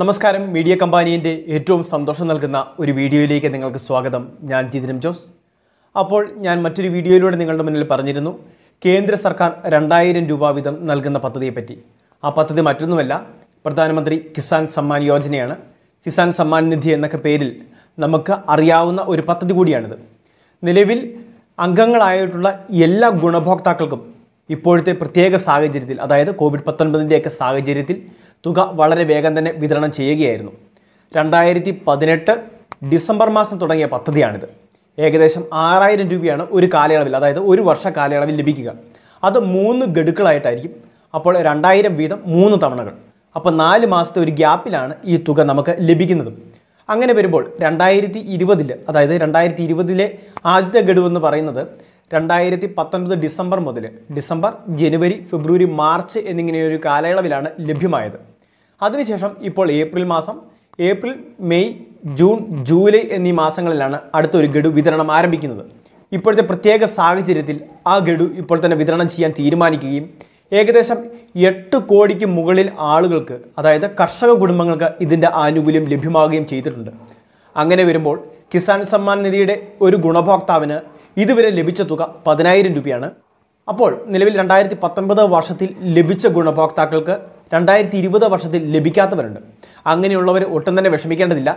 നമസ്കാരം മീഡിയ കമ്പാനിയൻ്റെ ഏറ്റവും സന്തോഷം നൽകുന്ന ഒരു വീഡിയോയിലേക്ക് നിങ്ങൾക്ക് സ്വാഗതം ഞാൻ ജിതിനം ജോസ് അപ്പോൾ ഞാൻ മറ്റൊരു വീഡിയോയിലൂടെ നിങ്ങളുടെ മുന്നിൽ പറഞ്ഞിരുന്നു കേന്ദ്ര സർക്കാർ രണ്ടായിരം രൂപ വീതം നൽകുന്ന പദ്ധതിയെപ്പറ്റി ആ പദ്ധതി മറ്റൊന്നുമല്ല പ്രധാനമന്ത്രി കിസാൻ സമ്മാൻ യോജനയാണ് കിസാൻ സമ്മാൻ നിധി എന്നൊക്കെ പേരിൽ നമുക്ക് അറിയാവുന്ന ഒരു പദ്ധതി കൂടിയാണിത് നിലവിൽ അംഗങ്ങളായിട്ടുള്ള എല്ലാ ഗുണഭോക്താക്കൾക്കും ഇപ്പോഴത്തെ പ്രത്യേക സാഹചര്യത്തിൽ അതായത് കോവിഡ് പത്തൊൻപതിൻ്റെയൊക്കെ സാഹചര്യത്തിൽ തുക വളരെ വേഗം തന്നെ വിതരണം ചെയ്യുകയായിരുന്നു രണ്ടായിരത്തി പതിനെട്ട് ഡിസംബർ മാസം തുടങ്ങിയ പദ്ധതിയാണിത് ഏകദേശം ആറായിരം രൂപയാണ് ഒരു കാലയളവിൽ അതായത് ഒരു വർഷ കാലയളവിൽ ലഭിക്കുക അത് മൂന്ന് ഗഡുക്കളായിട്ടായിരിക്കും അപ്പോൾ രണ്ടായിരം വീതം മൂന്ന് തവണകൾ അപ്പോൾ നാല് മാസത്തെ ഒരു ഗ്യാപ്പിലാണ് ഈ തുക നമുക്ക് ലഭിക്കുന്നത് അങ്ങനെ വരുമ്പോൾ രണ്ടായിരത്തി ഇരുപതിൽ അതായത് രണ്ടായിരത്തി ഇരുപതിലെ ആദ്യത്തെ ഗഡു എന്ന് പറയുന്നത് രണ്ടായിരത്തി പത്തൊൻപത് ഡിസംബർ മുതൽ ഡിസംബർ ജനുവരി ഫെബ്രുവരി മാർച്ച് എന്നിങ്ങനെ ഒരു കാലയളവിലാണ് ലഭ്യമായത് അതിനുശേഷം ഇപ്പോൾ ഏപ്രിൽ മാസം ഏപ്രിൽ മെയ് ജൂൺ ജൂലൈ എന്നീ മാസങ്ങളിലാണ് അടുത്തൊരു ഗഡു വിതരണം ആരംഭിക്കുന്നത് ഇപ്പോഴത്തെ പ്രത്യേക സാഹചര്യത്തിൽ ആ ഗഡു ഇപ്പോൾ തന്നെ വിതരണം ചെയ്യാൻ തീരുമാനിക്കുകയും ഏകദേശം എട്ട് കോടിക്ക് മുകളിൽ ആളുകൾക്ക് അതായത് കർഷക കുടുംബങ്ങൾക്ക് ഇതിൻ്റെ ആനുകൂല്യം ലഭ്യമാവുകയും ചെയ്തിട്ടുണ്ട് അങ്ങനെ വരുമ്പോൾ കിസാൻ സമ്മാൻ നിധിയുടെ ഒരു ഗുണഭോക്താവിന് ഇതുവരെ ലഭിച്ച തുക പതിനായിരം രൂപയാണ് അപ്പോൾ നിലവിൽ രണ്ടായിരത്തി പത്തൊൻപത് വർഷത്തിൽ ലഭിച്ച ഗുണഭോക്താക്കൾക്ക് രണ്ടായിരത്തി ഇരുപത് വർഷത്തിൽ ലഭിക്കാത്തവരുണ്ട് അങ്ങനെയുള്ളവർ ഒട്ടും തന്നെ വിഷമിക്കേണ്ടതില്ല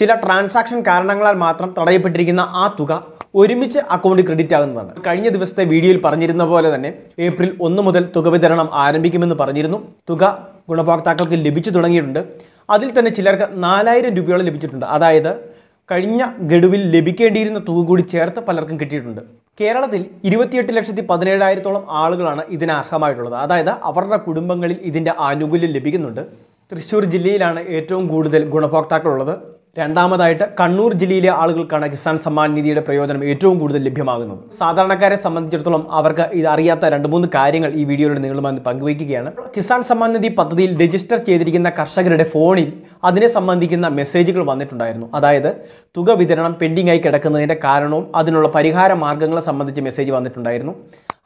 ചില ട്രാൻസാക്ഷൻ കാരണങ്ങളാൽ മാത്രം തടയപ്പെട്ടിരിക്കുന്ന ആ തുക ഒരുമിച്ച് അക്കൗണ്ട് ക്രെഡിറ്റ് ആകുന്നതാണ് കഴിഞ്ഞ ദിവസത്തെ വീഡിയോയിൽ പറഞ്ഞിരുന്ന പോലെ തന്നെ ഏപ്രിൽ ഒന്ന് മുതൽ തുക വിതരണം ആരംഭിക്കുമെന്ന് പറഞ്ഞിരുന്നു തുക ഗുണഭോക്താക്കൾക്ക് ലഭിച്ചു തുടങ്ങിയിട്ടുണ്ട് അതിൽ തന്നെ ചിലർക്ക് നാലായിരം രൂപയോളം ലഭിച്ചിട്ടുണ്ട് അതായത് കഴിഞ്ഞ ഗഡുവിൽ ലഭിക്കേണ്ടിയിരുന്ന തുക കൂടി ചേർത്ത് പലർക്കും കിട്ടിയിട്ടുണ്ട് കേരളത്തിൽ ഇരുപത്തിയെട്ട് ലക്ഷത്തി പതിനേഴായിരത്തോളം ആളുകളാണ് ഇതിന് അർഹമായിട്ടുള്ളത് അതായത് അവരുടെ കുടുംബങ്ങളിൽ ഇതിൻ്റെ ആനുകൂല്യം ലഭിക്കുന്നുണ്ട് തൃശ്ശൂർ ജില്ലയിലാണ് ഏറ്റവും കൂടുതൽ ഗുണഭോക്താക്കളുള്ളത് രണ്ടാമതായിട്ട് കണ്ണൂർ ജില്ലയിലെ ആളുകൾക്കാണ് കിസാൻ സമ്മാൻ നിധിയുടെ പ്രയോജനം ഏറ്റവും കൂടുതൽ ലഭ്യമാകുന്നത് സാധാരണക്കാരെ സംബന്ധിച്ചിടത്തോളം അവർക്ക് ഇത് അറിയാത്ത രണ്ട് മൂന്ന് കാര്യങ്ങൾ ഈ വീഡിയോയുടെ നിങ്ങളുമായി പങ്കുവയ്ക്കുകയാണ് കിസാൻ സമ്മാൻ നിധി പദ്ധതിയിൽ രജിസ്റ്റർ ചെയ്തിരിക്കുന്ന കർഷകരുടെ ഫോണിൽ അതിനെ സംബന്ധിക്കുന്ന മെസ്സേജുകൾ വന്നിട്ടുണ്ടായിരുന്നു അതായത് തുക വിതരണം പെൻഡിംഗ് ആയി കിടക്കുന്നതിൻ്റെ കാരണവും അതിനുള്ള പരിഹാര മാർഗ്ഗങ്ങളെ സംബന്ധിച്ച് മെസ്സേജ് വന്നിട്ടുണ്ടായിരുന്നു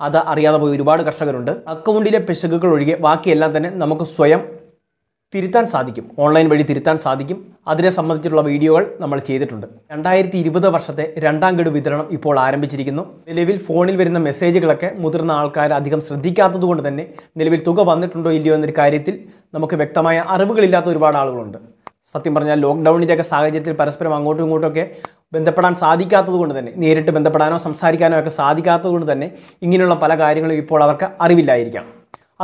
അത് അറിയാതെ പോയി ഒരുപാട് കർഷകരുണ്ട് അക്കൗണ്ടിലെ പിശകുകൾ ഒഴികെ ബാക്കിയെല്ലാം തന്നെ നമുക്ക് സ്വയം തിരുത്താൻ സാധിക്കും ഓൺലൈൻ വഴി തിരുത്താൻ സാധിക്കും അതിനെ സംബന്ധിച്ചുള്ള വീഡിയോകൾ നമ്മൾ ചെയ്തിട്ടുണ്ട് രണ്ടായിരത്തി ഇരുപത് വർഷത്തെ രണ്ടാം ഗഡു വിതരണം ഇപ്പോൾ ആരംഭിച്ചിരിക്കുന്നു നിലവിൽ ഫോണിൽ വരുന്ന മെസ്സേജുകളൊക്കെ മുതിർന്ന ആൾക്കാർ അധികം ശ്രദ്ധിക്കാത്തതുകൊണ്ട് തന്നെ നിലവിൽ തുക വന്നിട്ടുണ്ടോ ഇല്ലയോ എന്നൊരു കാര്യത്തിൽ നമുക്ക് വ്യക്തമായ അറിവുകളില്ലാത്ത ഒരുപാട് ആളുകളുണ്ട് സത്യം പറഞ്ഞാൽ ലോക്ക്ഡൗണിൻ്റെയൊക്കെ സാഹചര്യത്തിൽ പരസ്പരം അങ്ങോട്ടും ഒക്കെ ബന്ധപ്പെടാൻ സാധിക്കാത്തത് കൊണ്ട് തന്നെ നേരിട്ട് ബന്ധപ്പെടാനോ സംസാരിക്കാനോ ഒക്കെ സാധിക്കാത്തത് കൊണ്ട് തന്നെ ഇങ്ങനെയുള്ള പല കാര്യങ്ങളും ഇപ്പോൾ അവർക്ക് അറിവില്ലായിരിക്കാം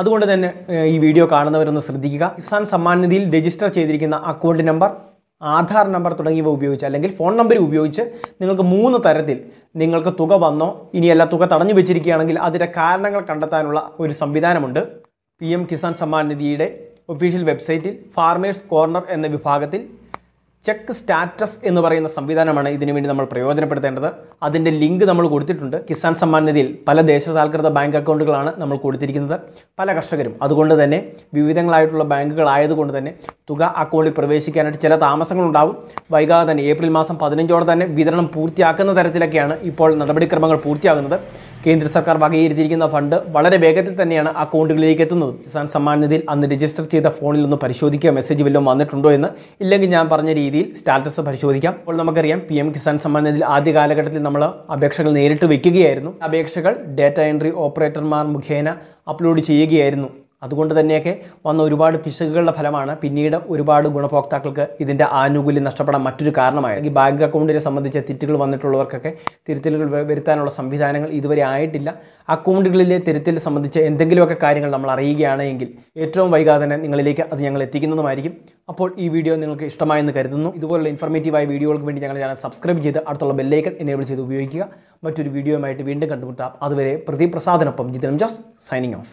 അതുകൊണ്ട് തന്നെ ഈ വീഡിയോ കാണുന്നവരൊന്ന് ശ്രദ്ധിക്കുക കിസാൻ സമ്മാൻ നിധിയിൽ രജിസ്റ്റർ ചെയ്തിരിക്കുന്ന അക്കൗണ്ട് നമ്പർ ആധാർ നമ്പർ തുടങ്ങിയവ ഉപയോഗിച്ച് അല്ലെങ്കിൽ ഫോൺ നമ്പർ ഉപയോഗിച്ച് നിങ്ങൾക്ക് മൂന്ന് തരത്തിൽ നിങ്ങൾക്ക് തുക വന്നോ ഇനിയല്ല തുക തടഞ്ഞു വെച്ചിരിക്കുകയാണെങ്കിൽ അതിൻ്റെ കാരണങ്ങൾ കണ്ടെത്താനുള്ള ഒരു സംവിധാനമുണ്ട് പി എം കിസാൻ സമ്മാൻ നിധിയുടെ ഒഫീഷ്യൽ വെബ്സൈറ്റിൽ ഫാർമേഴ്സ് കോർണർ എന്ന വിഭാഗത്തിൽ ചെക്ക് സ്റ്റാറ്റസ് എന്ന് പറയുന്ന സംവിധാനമാണ് ഇതിനു വേണ്ടി നമ്മൾ പ്രയോജനപ്പെടുത്തേണ്ടത് അതിൻ്റെ ലിങ്ക് നമ്മൾ കൊടുത്തിട്ടുണ്ട് കിസാൻ സമ്മാൻ നിധിയിൽ പല ദേശസാൽകൃത ബാങ്ക് അക്കൗണ്ടുകളാണ് നമ്മൾ കൊടുത്തിരിക്കുന്നത് പല കർഷകരും അതുകൊണ്ട് തന്നെ വിവിധങ്ങളായിട്ടുള്ള ബാങ്കുകളായതുകൊണ്ട് തന്നെ തുക അക്കൗണ്ടിൽ പ്രവേശിക്കാനായിട്ട് ചില താമസങ്ങളുണ്ടാവും വൈകാതെ തന്നെ ഏപ്രിൽ മാസം പതിനഞ്ചോടെ തന്നെ വിതരണം പൂർത്തിയാക്കുന്ന തരത്തിലൊക്കെയാണ് ഇപ്പോൾ നടപടിക്രമങ്ങൾ പൂർത്തിയാകുന്നത് കേന്ദ്ര സർക്കാർ വകയിരുത്തിയിരിക്കുന്ന ഫണ്ട് വളരെ വേഗത്തിൽ തന്നെയാണ് അക്കൗണ്ടുകളിലേക്ക് എത്തുന്നത് കിസാൻ സമ്മാൻ നിധിയിൽ അന്ന് രജിസ്റ്റർ ചെയ്ത ഫോണിൽ ഒന്ന് പരിശോധിക്കുക മെസ്സേജ് വല്ലതും വന്നിട്ടുണ്ടോ എന്ന് ഇല്ലെങ്കിൽ ഞാൻ പറഞ്ഞ രീതി രീതിയിൽ സ്റ്റാറ്റസ് പരിശോധിക്കാം അപ്പോൾ നമുക്കറിയാം പി എം കിസാൻ സമ്മാൻ ആദ്യ കാലഘട്ടത്തിൽ നമ്മൾ അപേക്ഷകൾ നേരിട്ട് വെക്കുകയായിരുന്നു അപേക്ഷകൾ ഡാറ്റ എൻട്രി ഓപ്പറേറ്റർമാർ മുഖേന അപ്ലോഡ് ചെയ്യുകയായിരുന്നു അതുകൊണ്ട് തന്നെയൊക്കെ വന്ന ഒരുപാട് പിശകുകളുടെ ഫലമാണ് പിന്നീട് ഒരുപാട് ഗുണഭോക്താക്കൾക്ക് ഇതിൻ്റെ ആനുകൂല്യം നഷ്ടപ്പെടാൻ മറ്റൊരു കാരണമായത് ഈ ബാങ്ക് അക്കൗണ്ടിനെ സംബന്ധിച്ച തെറ്റുകൾ വന്നിട്ടുള്ളവർക്കൊക്കെ തിരുത്തലുകൾ വരുത്താനുള്ള സംവിധാനങ്ങൾ ഇതുവരെ ആയിട്ടില്ല അക്കൗണ്ടുകളിലെ തിരുത്തൽ സംബന്ധിച്ച് എന്തെങ്കിലുമൊക്കെ കാര്യങ്ങൾ നമ്മൾ അറിയുകയാണെങ്കിൽ ഏറ്റവും വൈകാതെ തന്നെ നിങ്ങളിലേക്ക് അത് ഞങ്ങൾ എത്തിക്കുന്നതുമായിരിക്കും അപ്പോൾ ഈ വീഡിയോ നിങ്ങൾക്ക് ഇഷ്ടമായെന്ന് കരുതുന്നു ഇതുപോലുള്ള ഇൻഫർമേറ്റീവായ വീഡിയോകൾക്ക് വേണ്ടി ഞങ്ങൾ ചാനൽ സബ്സ്ക്രൈബ് ചെയ്ത് അടുത്തുള്ള ബെല്ലൈക്കൺ എനേബിൾ ചെയ്ത് ഉപയോഗിക്കുക മറ്റൊരു വീഡിയോയുമായിട്ട് വീണ്ടും കണ്ടുമുട്ടാം അതുവരെ പ്രതിപ്രസാദനൊപ്പം ജിതനം ജോസ് സൈനിങ് ഓഫ്